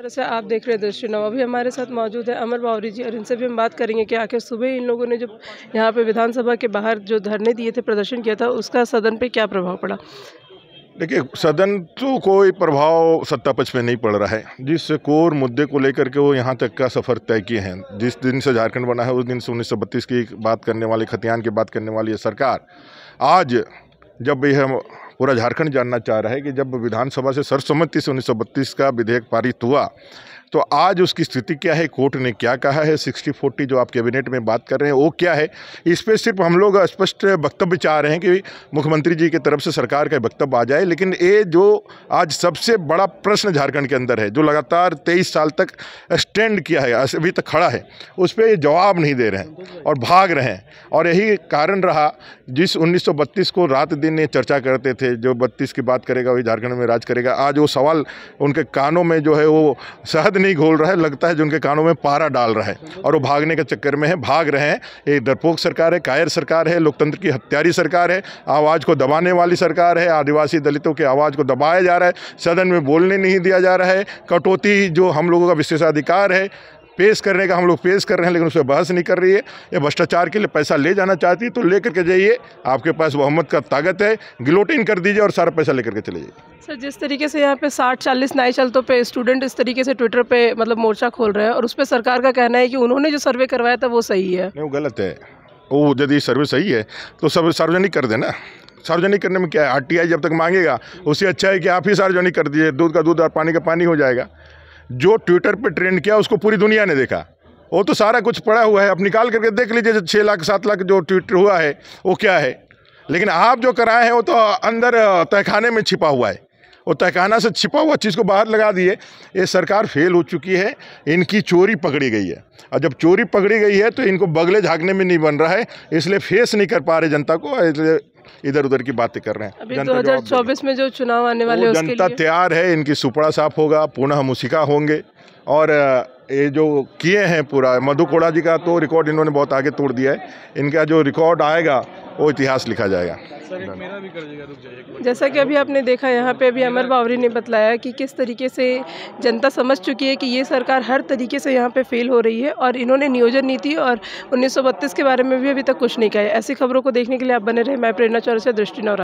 तरह से आप देख रहे हैं दृश्य नव अभी हमारे साथ मौजूद है अमर बावरी जी और इनसे भी हम बात करेंगे कि आखिर सुबह इन लोगों ने जो यहाँ पे विधानसभा के बाहर जो धरने दिए थे प्रदर्शन किया था उसका सदन पे क्या प्रभाव पड़ा देखिए सदन तो कोई प्रभाव सत्ता पक्ष में नहीं पड़ रहा है जिस कोर मुद्दे को लेकर के वो यहाँ तक का सफ़र तय किए हैं जिस दिन से झारखंड बना है उस दिन से उन्नीस की बात करने वाली खतियान की बात करने वाली सरकार आज जब यह पूरा झारखंड जानना चाह रहा है कि जब विधानसभा से सर्वसम्मति से उन्नीस का विधेयक पारित हुआ तो आज उसकी स्थिति क्या है कोर्ट ने क्या कहा है सिक्सटी फोर्टी जो आप कैबिनेट में बात कर रहे हैं वो क्या है इस पर सिर्फ हम लोग स्पष्ट वक्तव्य चाह रहे हैं कि मुख्यमंत्री जी की तरफ से सरकार का वक्तव्य आ जाए लेकिन ये जो आज सबसे बड़ा प्रश्न झारखंड के अंदर है जो लगातार तेईस साल तक स्टैंड किया है अभी तक खड़ा है उस पर जवाब नहीं दे रहे हैं और भाग रहे हैं और यही कारण रहा जिस उन्नीस को रात दिन ये चर्चा करते थे जो बत्तीस की बात करेगा वही झारखंड में राज करेगा आज वो सवाल उनके कानों में जो है वो शहद नहीं घोल रहा है लगता है जो उनके कानों में पारा डाल रहा है और वो भागने के चक्कर में है भाग रहे हैं ये डरपोक सरकार है कायर सरकार है लोकतंत्र की हत्यारी सरकार है आवाज़ को दबाने वाली सरकार है आदिवासी दलितों की आवाज़ को दबाया जा रहा है सदन में बोलने नहीं दिया जा रहा है कटौती जो हम लोगों का विशेषाधिकार है पेश करने का हम लोग पेश कर रहे हैं लेकिन उस पर बहस नहीं कर रही है ये भ्रष्टाचार के लिए पैसा ले जाना चाहती है तो लेकर के जाइए आपके पास बहुमत का ताकत है गिलोटिन कर दीजिए और सारा पैसा लेकर के चले जाइए सर जिस तरीके से यहाँ पे साठ चालीस नए चलतों पे स्टूडेंट इस तरीके से ट्विटर पर मतलब मोर्चा खोल रहे हैं और उस पर सरकार का कहना है कि उन्होंने जो सर्वे करवाया था वो सही है नहीं वो गलत है वो यदि सर्वे सही है तो सब सार्वजनिक कर देना सार्वजनिक करने में क्या है आर जब तक मांगेगा उससे अच्छा है कि आप ही सार्वजनिक कर दीजिए दूध का दूध और पानी का पानी हो जाएगा जो ट्विटर पे ट्रेंड किया उसको पूरी दुनिया ने देखा वो तो सारा कुछ पड़ा हुआ है अब निकाल करके देख लीजिए जो छः लाख सात लाख जो ट्विटर हुआ है वो क्या है लेकिन आप जो कराए हैं वो तो अंदर तहखाने में छिपा हुआ है और तहखाना से छिपा हुआ चीज़ को बाहर लगा दिए ये सरकार फेल हो चुकी है इनकी चोरी पकड़ी गई है और जब चोरी पकड़ी गई है तो इनको बगले झाँकने में नहीं बन रहा है इसलिए फेस नहीं कर पा रहे जनता को इसलिए इधर उधर की बातें कर रहे हैं अभी 2024 में जो चुनाव आने वाले हैं जनता तैयार है इनकी सुपड़ा साफ होगा पुनः मुसिका होंगे और ये जो किए हैं पूरा मधु कोड़ा जी का तो रिकॉर्ड इन्होंने बहुत आगे तोड़ दिया है इनका जो रिकॉर्ड आएगा वो इतिहास लिखा जाएगा जैसा कि अभी आपने देखा यहाँ पे अभी अमर बावरी ने बताया कि किस तरीके से जनता समझ चुकी है कि ये सरकार हर तरीके से यहाँ पे फेल हो रही है और इन्होंने नियोजन नीति और उन्नीस के बारे में भी अभी तक कुछ नहीं कहा ऐसी खबरों को देखने के लिए आप बने रहे मैं प्रेरणा चौरसिया दृष्टि नौरा